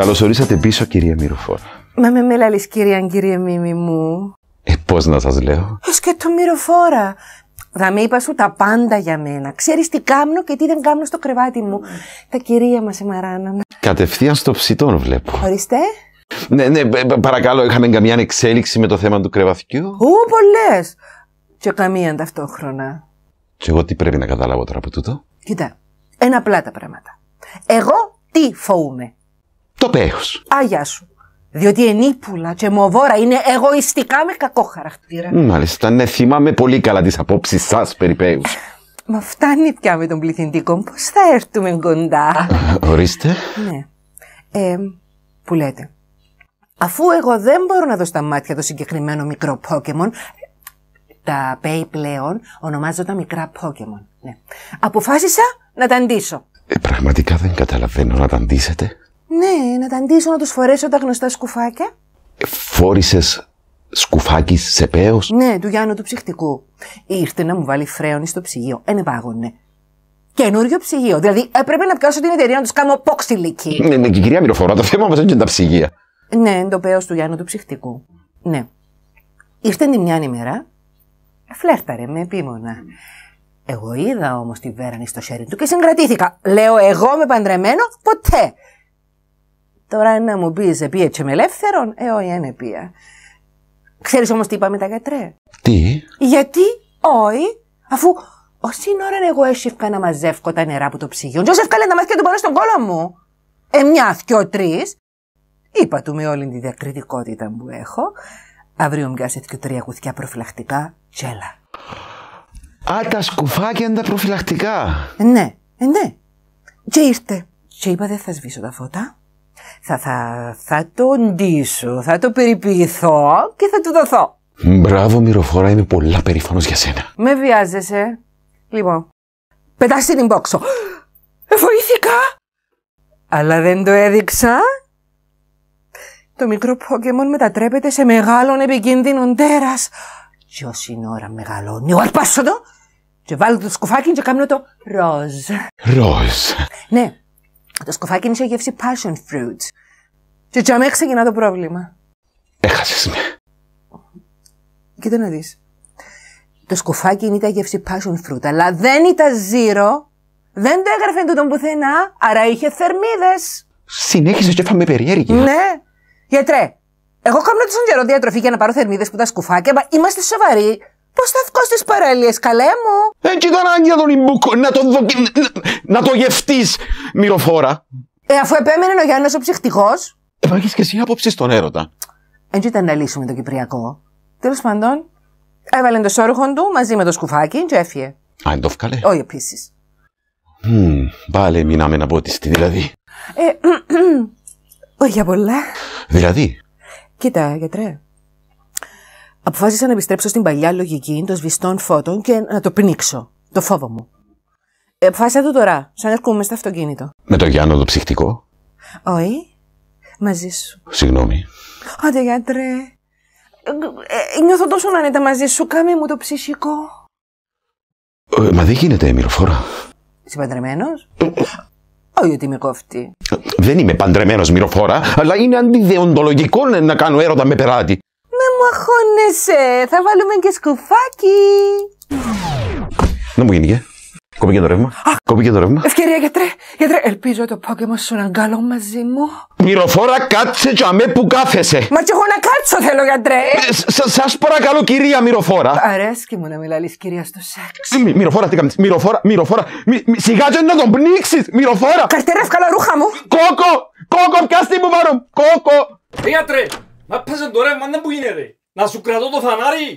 Καλώ ορίσατε πίσω, κυρία Μυροφόρα. Μα με μιλάλει, κυρία, κύριε Μίμη μου. Ε, πώς να σας λέω. Εσύ και το Μυροφόρα. Θα με είπα σου τα πάντα για μένα. Ξέρεις τι κάνω και τι δεν κάνω στο κρεβάτι μου. Τα κυρία μας Μαράνα. Κατευθείαν στο ψητό βλέπω. Ορίστε. Ναι, ναι, παρακαλώ, είχαμε καμιά εξέλιξη με το θέμα του κρεβατιού. Ού, πολλές. Και καμία ταυτόχρονα. Και εγώ τι πρέπει να καταλάβω τώρα από τούτο. Κοίτα, ένα απλά τα πράγματα. Εγώ τι φοβούμαι το πέος. Άγια σου. Διότι ενίπουλα και μοβόρα είναι εγωιστικά με κακό χαρακτήρα. Μάλιστα, ναι, θυμάμαι πολύ καλά τις απόψεις σας περί Μα φτάνει πια με τον πληθυντικό, πώς θα έρθουμε κοντά. Ορίστε. Ναι. Ε, που λέτε. Αφού εγώ δεν μπορώ να δω στα μάτια το συγκεκριμένο μικρό Pokemon, τα πέι πλέον ονομάζω τα μικρά Pokemon. Ναι. Αποφάσισα να τα αντίσω. Ε, πραγματικά δεν καταλαβαίνω να τα αντίσετε. Ναι, να τα αντίσω να τους φορέσω τα γνωστά σκουφάκια. Ε, Φόρησες σκουφάκι σε πέος. Ναι, του Γιάννου του ψυχτικού. Ήρθε να μου βάλει φρέον στο ψυγείο. Ένα ε, πάγωνε. Καινούριο ψυγείο. Δηλαδή ε, έπρεπε να πιάσω την εταιρεία να τους κάνω πόξιλικη. Ναι, ναι, και κυρία Μυροφορά, το θέμα μα δεν είναι τα ψυγεία. Ναι, το πέος του Γιάννου του ψυχτικού. Ναι. Ήρθε την μια ημέρα, φλέρταρε με επίμονα. Εγώ είδα όμως τη Βέρανη στο χέρι του και συγκρατήθηκα. Λέω εγώ με παντρεμένο ποτέ. Τώρα να μου πεις, έτσι με ελεύθερον. Ε, όχι, δεν επία. Ξέρεις όμως τι είπαμε τα γιατρέ. Τι. Γιατί, όχι, αφού ω σύνορα εγώ έσυφκα να μαζεύω τα νερά από το ψυγείο, Τζο έφκαλε να μάθει και τον πάνω στον κόλο μου. Ε, μια, δυο, τρεις. Είπα του με όλη τη διακριτικότητα που έχω. Αύριο μοιάζει δυο, τρία κουθιά προφυλακτικά, τσέλα. Α, τα σκουφάκια είναι τα προφυλακτικά. Ναι, ε, ναι. Και ήρθε. Και είπα δεν θα σβήσω τα φώτα θα, θα, θα το ντύσω, θα το περιποιηθώ και θα του δοθώ. Μπράβο, μυροφόρα, είμαι πολλά περήφανος για σένα. Με βιάζεσαι. Λοιπόν, πετάς την μπόξο. Εφοήθηκα! Αλλά δεν το έδειξα. Το μικρό Πόκεμον μετατρέπεται σε μεγάλον επικίνδυνο τέρας. Και όση ώρα μεγαλώνει, ο αρπάσω το και βάλω το σκουφάκι και κάνω το ροζ. Ροζ. Ναι, το σκοφάκι είναι σε γεύση passion fruit. Και τσάμε ξεκινά το πρόβλημα. Έχασες με. Κοίτα να δεις, Το σκοφάκι είναι τα γεύση passion fruit, αλλά δεν ήταν zero. Δεν το έγραφε τούτον πουθενά, άρα είχε θερμίδες. Συνέχισε και φαμε περιέργεια. Ναι. Γιατρέ, εγώ κάνω τόσο καιρό διατροφή για να πάρω θερμίδες που τα σκουφάκια, μα είμαστε σοβαροί. Πώς θα βγω στις παραλίες, καλέ μου. Δεν ήταν ιμπούκο, να τον να, να το γευτείς, μυροφόρα. Ε, αφού επέμενε ο Γιάννης ο ψυχτικός. Ε, και εσύ άποψη στον έρωτα. Έτσι ήταν να λύσουμε το Κυπριακό. Τέλος πάντων, έβαλε το σόρουχο του μαζί με το σκουφάκι και έφυγε. Α, το φκαλέ. Όχι επίσης. Mm, πάλι μείναμε να πω τη δηλαδή. Ε, όχι για πολλά. Δηλαδή. Κοίτα, γιατρέ. Αποφάσισα να επιστρέψω στην παλιά λογική των σβηστών φώτων και να το πνίξω. Το φόβο μου. Εποφάσισα το τώρα, σαν έρχομαι στο αυτοκίνητο. Με το Γιάννο το ψυχτικό. Όχι. Μαζί σου. Συγγνώμη. Άντε γιατρέ. Ε, νιώθω τόσο να τα μαζί σου. Κάμε μου το ψυχικό. Ε, μα δεν γίνεται η μυροφόρα. Είσαι παντρεμένος. Όχι ότι είμαι κόφτη. Δεν είμαι παντρεμένος μυροφόρα, αλλά είναι αντιδεοντολογικό να κάνω έρωτα με περάτη. Με μου αχώνεσαι. Θα βάλουμε και σκουφάκι. Να μου γίνει, Κόπηκε το ρεύμα. Κόπηκε το ρεύμα. Ευκαιρία γιατρέ. Γιατρέ, ελπίζω το πόκεμο σου να καλό μαζί μου. Μυροφόρα, κάτσε αμέ που κάθεσαι. Μα κι εγώ να κάτσω θέλω, γιατρέ. Ε, Σας παρακαλώ, κυρία Μυροφόρα. Αρέσκει μου να μιλάει κυρία στο σεξ. Ε, μυ, μυροφόρα, τι κάνεις. Μυροφόρα, μυροφόρα. Μυ, μυ, σιγά να τον πνίξεις. Μυροφόρα. Καρτέρα, καλά ρούχα μου. Κόκο, κόκο, πιάστη μου βαρό. Κόκο. Ε, γιατρέ, μα πέσε το ρεύμα, δεν ναι, που γίνεται. Να σου κρατώ το φανάρι.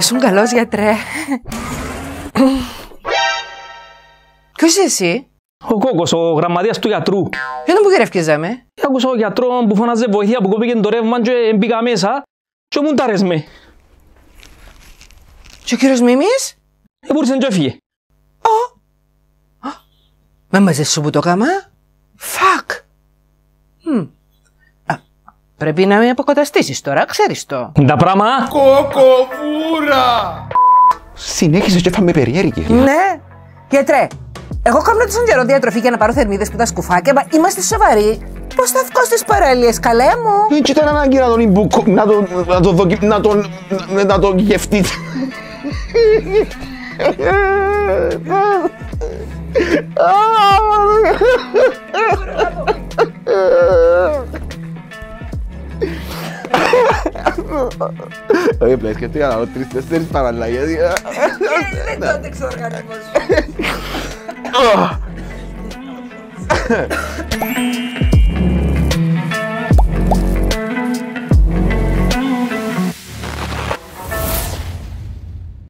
είσαι καλός γιατρέ. Ποιος είσαι εσύ? Ο κόκο, ο γραμματέας του γιατρού. είναι που γερεύκεζαμε. Ε, άκουσα ο γιατρό που φώναζε βοήθεια που κόπηκε το ρεύμα και μπήκα μέσα και μου ταρέσμε. Και ο κύριος Μίμης? να το έφυγε. Μα μαζί σου που το κάμα. Πρέπει να με αποκαταστήσεις τώρα, ξέρεις το. Τα πράμα... ΚΟΚΟΒΟΥΡΑ! Συνέχισε και φάμε περιέργεια. Ναι. Γιατρέ, εγώ κάνω τη καιρό διατροφή για να πάρω θερμίδες που τα σκουφάκια, μα είμαστε σοβαροί. Πώς θα βγω στις παρέλειε, καλέ μου. Δεν ήταν ανάγκη να τον ιμπουκο. να τον. να τον. να τον. να τον γευτείτε. Oye, pero es que estoy hablando triste, este es para la idea. Exorganismos.